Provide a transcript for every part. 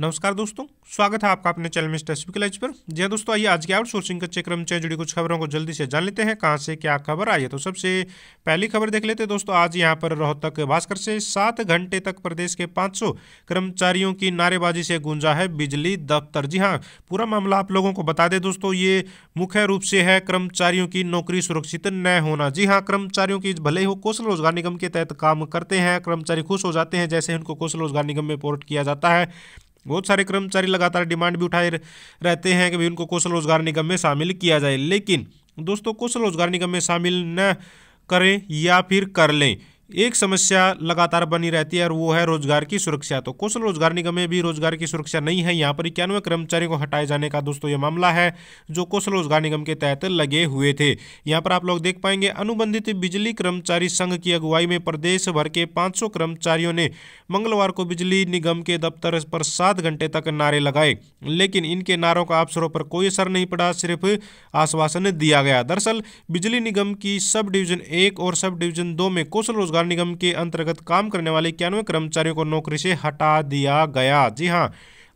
नमस्कार दोस्तों स्वागत है आपका अपने चैनल में स्पेसिफिक लाइज पर जी हाँ दोस्तों आइए आज के आउटसोर्सिंग कच्चे चक्रम से जुड़ी कुछ खबरों को जल्दी से जान लेते हैं कहाँ से क्या खबर आई है तो सबसे पहली खबर देख लेते हैं दोस्तों आज यहाँ पर रोहतक भास्कर से सात घंटे तक प्रदेश के 500 कर्मचारियों की नारेबाजी से गूंजा है बिजली दफ्तर जी हाँ पूरा मामला आप लोगों को बता दें दोस्तों ये मुख्य रूप से है कर्मचारियों की नौकरी सुरक्षित न होना जी हाँ कर्मचारियों की भले ही कौशल रोजगार निगम के तहत काम करते हैं कर्मचारी खुश हो जाते हैं जैसे उनको कौशल रोजगार निगम में पोर्ट किया जाता है बहुत सारे कर्मचारी लगातार डिमांड भी उठाए रहते हैं कि भाई उनको कौशल रोजगार निगम में शामिल किया जाए लेकिन दोस्तों कौशल रोजगार निगम में शामिल न करें या फिर कर लें एक समस्या लगातार बनी रहती है और वो है रोजगार की सुरक्षा तो कौशल रोजगार निगम में भी रोजगार की सुरक्षा नहीं है यहाँ पर इक्यानवे कर्मचारियों को हटाए जाने का दोस्तों ये मामला है जो कौशल रोजगार निगम के तहत लगे हुए थे यहाँ पर आप लोग देख पाएंगे अनुबंधित बिजली कर्मचारी संघ की अगुवाई में प्रदेश भर के पाँच कर्मचारियों ने मंगलवार को बिजली निगम के दफ्तर पर सात घंटे तक नारे लगाए लेकिन इनके नारों का अवसरों पर कोई असर नहीं पड़ा सिर्फ आश्वासन दिया गया दरअसल बिजली निगम की सब डिवीजन एक और सब डिवीजन दो में कौशल रोजगार नगर निगम के अंतर्गत काम करने वाले इक्यानवे कर्मचारियों को नौकरी से हटा दिया गया जी हाँ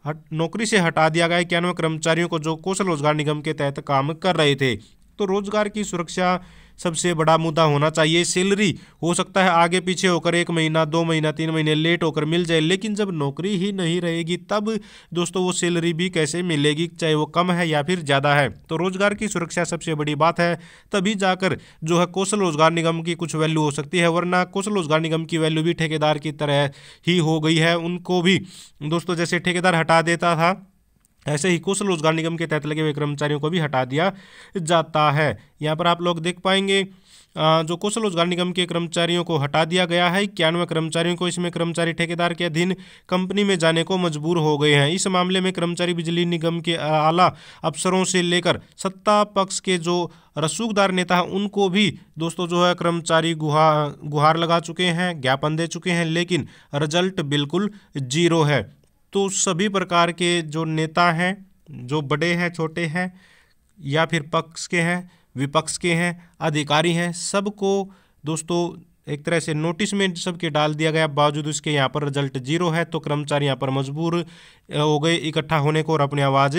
हट नौकरी से हटा दिया गया इक्यानवे कर्मचारियों को जो कौशल रोजगार निगम के तहत काम कर रहे थे तो रोजगार की सुरक्षा सबसे बड़ा मुद्दा होना चाहिए सैलरी हो सकता है आगे पीछे होकर एक महीना दो महीना तीन महीने लेट होकर मिल जाए लेकिन जब नौकरी ही नहीं रहेगी तब दोस्तों वो सैलरी भी कैसे मिलेगी चाहे वो कम है या फिर ज़्यादा है तो रोजगार की सुरक्षा सबसे बड़ी बात है तभी जाकर जो है कौशल रोजगार निगम की कुछ वैल्यू हो सकती है वरना कौशल रोजगार निगम की वैल्यू भी ठेकेदार की तरह ही हो गई है उनको भी दोस्तों जैसे ठेकेदार हटा देता था ऐसे ही कुशल रोजगार निगम के तहत लगे हुए कर्मचारियों को भी हटा दिया जाता है यहाँ पर आप लोग देख पाएंगे जो कुशल रोजगार निगम के कर्मचारियों को हटा दिया गया है इक्यानवे कर्मचारियों को इसमें कर्मचारी ठेकेदार के अधीन कंपनी में जाने को मजबूर हो गए हैं इस मामले में कर्मचारी बिजली निगम के आला अफसरों से लेकर सत्ता पक्ष के जो रसूखदार नेता हैं उनको भी दोस्तों जो है कर्मचारी गुहा गुहार लगा चुके हैं ज्ञापन दे चुके हैं लेकिन रिजल्ट बिल्कुल जीरो है तो सभी प्रकार के जो नेता हैं जो बड़े हैं छोटे हैं या फिर पक्ष के हैं विपक्ष के हैं अधिकारी हैं सबको दोस्तों एक तरह से नोटिस में सबके डाल दिया गया बावजूद उसके यहाँ पर रिजल्ट जीरो है तो कर्मचारी यहाँ पर मजबूर हो गए इकट्ठा होने को और अपनी आवाज़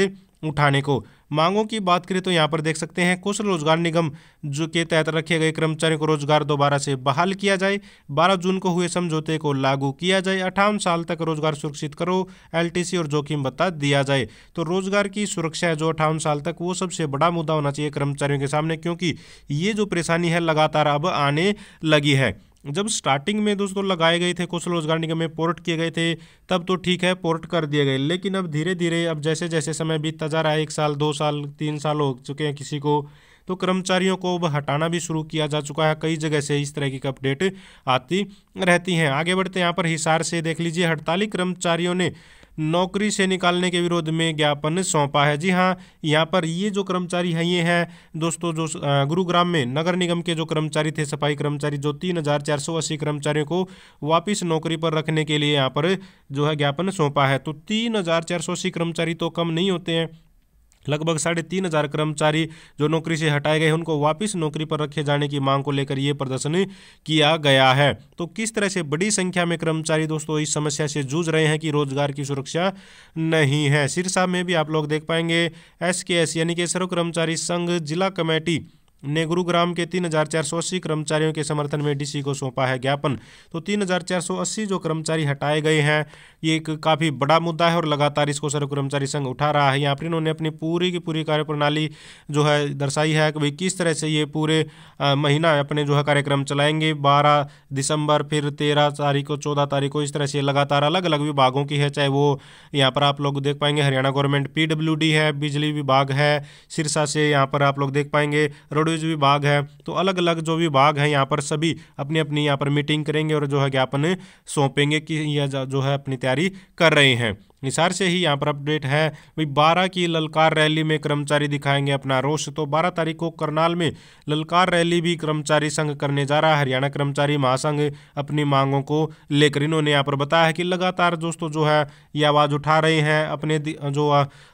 उठाने को मांगों की बात करें तो यहाँ पर देख सकते हैं कुशल रोजगार निगम जो के तहत रखे गए कर्मचारियों को रोजगार दोबारा से बहाल किया जाए बारह जून को हुए समझौते को लागू किया जाए अठावन साल तक रोजगार सुरक्षित करो एल और जोखिम बता दिया जाए तो रोजगार की सुरक्षा जो अठावन साल तक वो सबसे बड़ा मुद्दा होना चाहिए कर्मचारियों के सामने क्योंकि ये जो परेशानी है लगातार अब आने लगी है जब स्टार्टिंग में दोस्तों लगाए गए थे कुशल रोजगार निगम में पोर्ट किए गए थे तब तो ठीक है पोर्ट कर दिए गए लेकिन अब धीरे धीरे अब जैसे जैसे समय बीतता जा रहा है एक साल दो साल तीन साल हो चुके हैं किसी को तो कर्मचारियों को अब हटाना भी शुरू किया जा चुका है कई जगह से इस तरह की अपडेट आती रहती हैं आगे बढ़ते यहाँ पर हिसार से देख लीजिए हड़ताली कर्मचारियों ने नौकरी से निकालने के विरोध में ज्ञापन सौंपा है जी हाँ यहाँ पर ये जो कर्मचारी हैं ये हैं दोस्तों जो गुरुग्राम में नगर निगम के जो कर्मचारी थे सफाई कर्मचारी जो तीन हज़ार चार सौ अस्सी कर्मचारियों को वापिस नौकरी पर रखने के लिए यहाँ पर जो है ज्ञापन सौंपा है तो तीन हज़ार चार सौ अस्सी कर्मचारी तो कम नहीं होते हैं लगभग साढ़े तीन हजार कर्मचारी जो नौकरी से हटाए गए उनको वापस नौकरी पर रखे जाने की मांग को लेकर ये प्रदर्शन किया गया है तो किस तरह से बड़ी संख्या में कर्मचारी दोस्तों इस समस्या से जूझ रहे हैं कि रोजगार की सुरक्षा नहीं है सिरसा में भी आप लोग देख पाएंगे एस यानी कि सर्व कर्मचारी संघ जिला कमेटी ने गुरुग्राम के 3,480 कर्मचारियों के समर्थन में डीसी को सौंपा है ज्ञापन तो 3,480 जो कर्मचारी हटाए गए हैं ये एक काफ़ी बड़ा मुद्दा है और लगातार इसको सर्व कर्मचारी संघ उठा रहा है यहाँ पर इन्होंने अपनी पूरी की पूरी कार्यप्रणाली जो है दर्शाई है कि भाई किस तरह से ये पूरे महीना अपने जो है कार्यक्रम चलाएंगे बारह दिसंबर फिर तेरह तारीख को चौदह तारीख को इस तरह से लगातार अलग अलग विभागों की है चाहे वो यहाँ पर आप लोग देख पाएंगे हरियाणा गवर्नमेंट पी है बिजली विभाग है सिरसा से यहाँ पर आप लोग देख पाएंगे रोड प्रोड्यूस विभाग है तो अलग अलग जो विभाग हैं यहाँ पर सभी अपनी अपनी यहाँ पर मीटिंग करेंगे और जो है ज्ञापन सौंपेंगे कि यह जो है अपनी तैयारी कर रहे हैं निसार से ही यहाँ पर अपडेट है भाई बारह की ललकार रैली में कर्मचारी दिखाएंगे अपना रोष तो बारह तारीख को करनाल में ललकार रैली भी कर्मचारी संघ करने जा रहा है हरियाणा कर्मचारी महासंघ अपनी मांगों को लेकर इन्होंने यहाँ पर बताया है कि लगातार दोस्तों जो है ये आवाज़ उठा रहे हैं अपने जो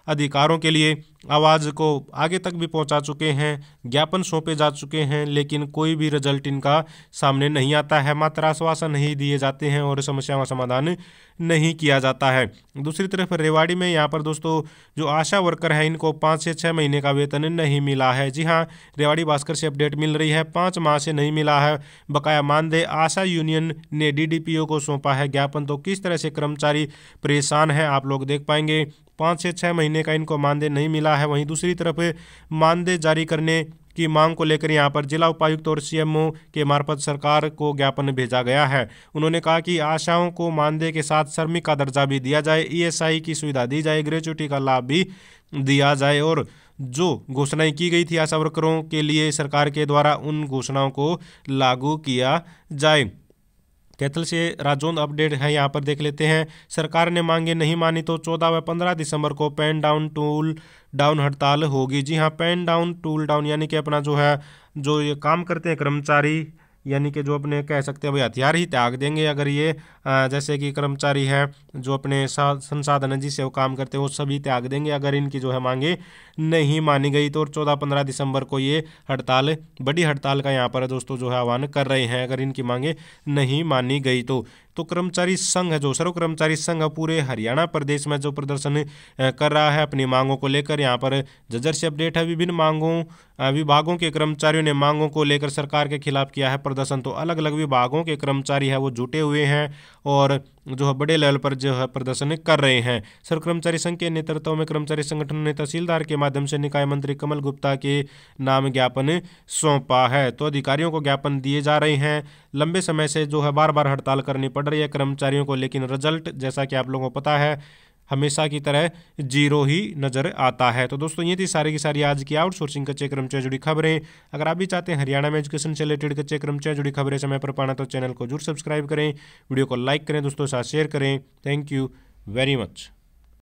अधिकारों के लिए आवाज़ को आगे तक भी पहुँचा चुके हैं ज्ञापन सौंपे जा चुके हैं लेकिन कोई भी रिजल्ट इनका सामने नहीं आता है मात्र आश्वासन नहीं दिए जाते हैं और समस्या का समाधान नहीं किया जाता है दूसरी तरफ रेवाड़ी में यहाँ पर दोस्तों जो आशा वर्कर है इनको पाँच से छः महीने का वेतन नहीं मिला है जी हाँ रेवाड़ी भास्कर से अपडेट मिल रही है पाँच माह से नहीं मिला है बकाया मानदेय आशा यूनियन ने डी को सौंपा है ज्ञापन तो किस तरह से कर्मचारी परेशान है आप लोग देख पाएंगे पाँच से छः महीने का इनको मानदेय नहीं मिला है वहीं दूसरी तरफ मानदेय जारी करने की मांग को लेकर यहाँ पर जिला उपायुक्त और सीएमओ के मार्फत सरकार को ज्ञापन भेजा गया है उन्होंने कहा कि आशाओं को मानदेय के साथ श्रमिक का दर्जा भी दिया जाए ईएसआई की सुविधा दी जाए ग्रेचुटी का लाभ भी दिया जाए और जो घोषणाएं की गई थी आशा वर्करों के लिए सरकार के द्वारा उन घोषणाओं को लागू किया जाए कैथल से राजौंद अपडेट है यहाँ पर देख लेते हैं सरकार ने मांगे नहीं मानी तो 14 व 15 दिसंबर को पेन डाउन टूल डाउन हड़ताल होगी जी हाँ पेन डाउन टूल डाउन यानी कि अपना जो है जो ये काम करते हैं कर्मचारी यानी कि जो अपने कह सकते हैं भाई हथियार ही त्याग देंगे अगर ये जैसे कि कर्मचारी हैं जो अपने संसाधन जी से वो काम करते हैं वो सभी त्याग देंगे अगर इनकी जो है मांगे नहीं मानी गई तो चौदह पंद्रह दिसंबर को ये हड़ताल बड़ी हड़ताल का यहाँ पर दोस्तों जो है आह्वान कर रहे हैं अगर इनकी मांगे नहीं मानी गई तो तो कर्मचारी संघ है जो सर्व कर्मचारी संघ पूरे हरियाणा प्रदेश में जो प्रदर्शन कर रहा है अपनी मांगों को लेकर यहाँ पर जजर से अपडेट है विभिन्न मांगों विभागों के कर्मचारियों ने मांगों को लेकर सरकार के खिलाफ किया है प्रदर्शन तो अलग अलग विभागों के कर्मचारी है वो जुटे हुए हैं और जो है बड़े लेवल पर जो है प्रदर्शन कर रहे हैं सर कर्मचारी संघ के नेतृत्व में कर्मचारी संगठन ने तहसीलदार के माध्यम से निकाय मंत्री कमल गुप्ता के नाम ज्ञापन सौंपा है तो अधिकारियों को ज्ञापन दिए जा रहे हैं लंबे समय से जो है बार बार हड़ताल करनी पड़ रही है कर्मचारियों को लेकिन रिजल्ट जैसा कि आप लोगों को पता है हमेशा की तरह जीरो ही नज़र आता है तो दोस्तों ये थी सारी की सारी आज की आउटसोर्सिंग कच्चे कर्मचारी जुड़ी खबरें अगर आप भी चाहते हैं हरियाणा में एजुकेशन से रिलेटेड कच्चे कर्मचारी जुड़ी खबरें समय पर पाना तो चैनल को जरूर सब्सक्राइब करें वीडियो को लाइक करें दोस्तों साथ शेयर करें थैंक यू वेरी मच